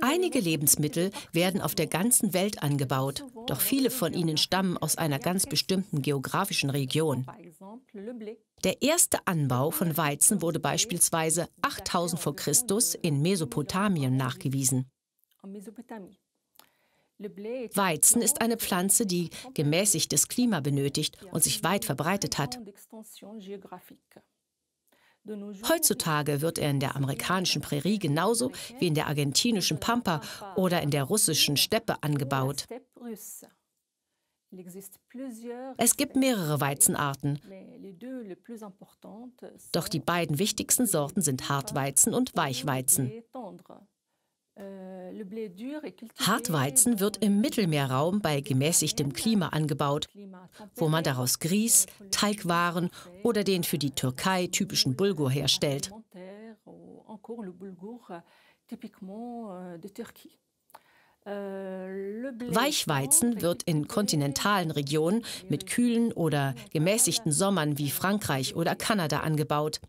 Einige Lebensmittel werden auf der ganzen Welt angebaut, doch viele von ihnen stammen aus einer ganz bestimmten geografischen Region. Der erste Anbau von Weizen wurde beispielsweise 8000 vor Christus in Mesopotamien nachgewiesen. Weizen ist eine Pflanze, die gemäßigtes Klima benötigt und sich weit verbreitet hat. Heutzutage wird er in der amerikanischen Prärie genauso wie in der argentinischen Pampa oder in der russischen Steppe angebaut. Es gibt mehrere Weizenarten, doch die beiden wichtigsten Sorten sind Hartweizen und Weichweizen. Äh, Hartweizen wird im Mittelmeerraum bei gemäßigtem Klima angebaut, wo man daraus Grieß, Teigwaren oder den für die Türkei typischen Bulgur herstellt. Euh, euh, euh, Weichweizen wird in kontinentalen Regionen mit kühlen oder gemäßigten Sommern wie Frankreich oder Kanada angebaut.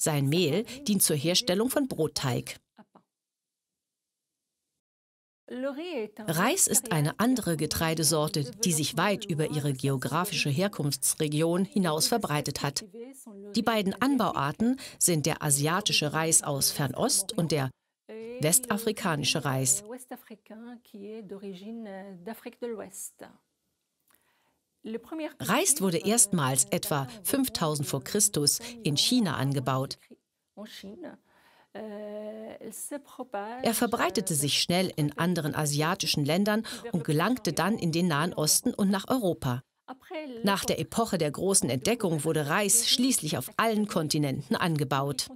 Sein Mehl dient zur Herstellung von Brotteig. Reis ist eine andere Getreidesorte, die sich weit über ihre geografische Herkunftsregion hinaus verbreitet hat. Die beiden Anbauarten sind der asiatische Reis aus Fernost und der westafrikanische Reis. Reis wurde euh, erstmals etwa 5000 vor Christus in China angebaut. Euh, er verbreitete sich euh, schnell in anderen asiatischen Ländern und gelangte dann in den Nahen Osten und nach Europa. Nach der Epoche der großen Entdeckung wurde Reis schließlich auf allen Kontinenten angebaut.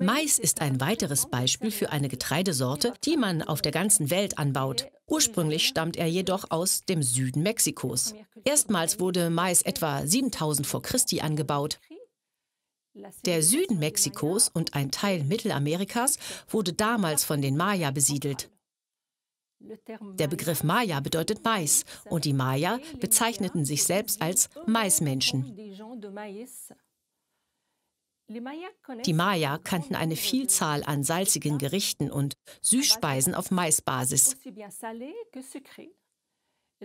Mais ist ein weiteres Beispiel für eine Getreidesorte, die man auf der ganzen Welt anbaut. Ursprünglich stammt er jedoch aus dem Süden Mexikos. Erstmals wurde Mais etwa 7000 vor Christi angebaut. Der Süden Mexikos und ein Teil Mittelamerikas wurde damals von den Maya besiedelt. Der Begriff Maya bedeutet Mais und die Maya bezeichneten sich selbst als Maismenschen. Die Maya kannten eine Vielzahl an salzigen Gerichten und Süßspeisen auf Maisbasis.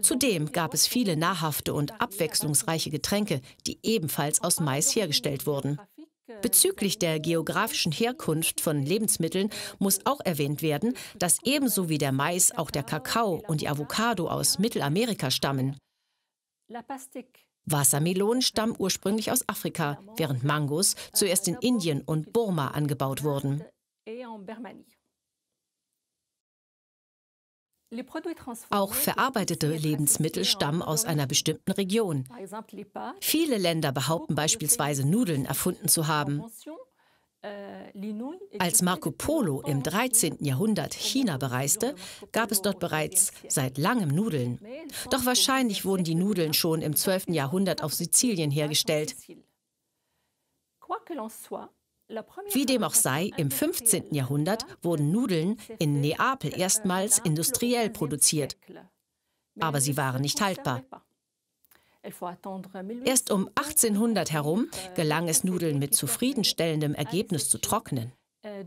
Zudem gab es viele nahrhafte und abwechslungsreiche Getränke, die ebenfalls aus Mais hergestellt wurden. Euh, Bezüglich der geografischen Herkunft von Lebensmitteln muss auch erwähnt werden, dass ebenso wie der Mais auch der Kakao und die Avocado aus Mittelamerika stammen. Wassermelonen stammen ursprünglich aus Afrika, während Mangos zuerst in Indien und Burma angebaut wurden. Auch verarbeitete Lebensmittel stammen aus einer bestimmten Region. Viele Länder behaupten beispielsweise Nudeln erfunden zu haben. Äh, Als Marco Polo im 13. Jahrhundert China bereiste, gab es dort bereits seit langem Nudeln. Doch wahrscheinlich wurden die Nudeln schon im 12. Jahrhundert auf Sizilien hergestellt. Wie dem auch sei, im 15. Jahrhundert wurden Nudeln in Neapel erstmals industriell produziert. Aber sie waren nicht haltbar. Erst um 1800 herum gelang es Nudeln mit zufriedenstellendem Ergebnis zu trocknen. Euh,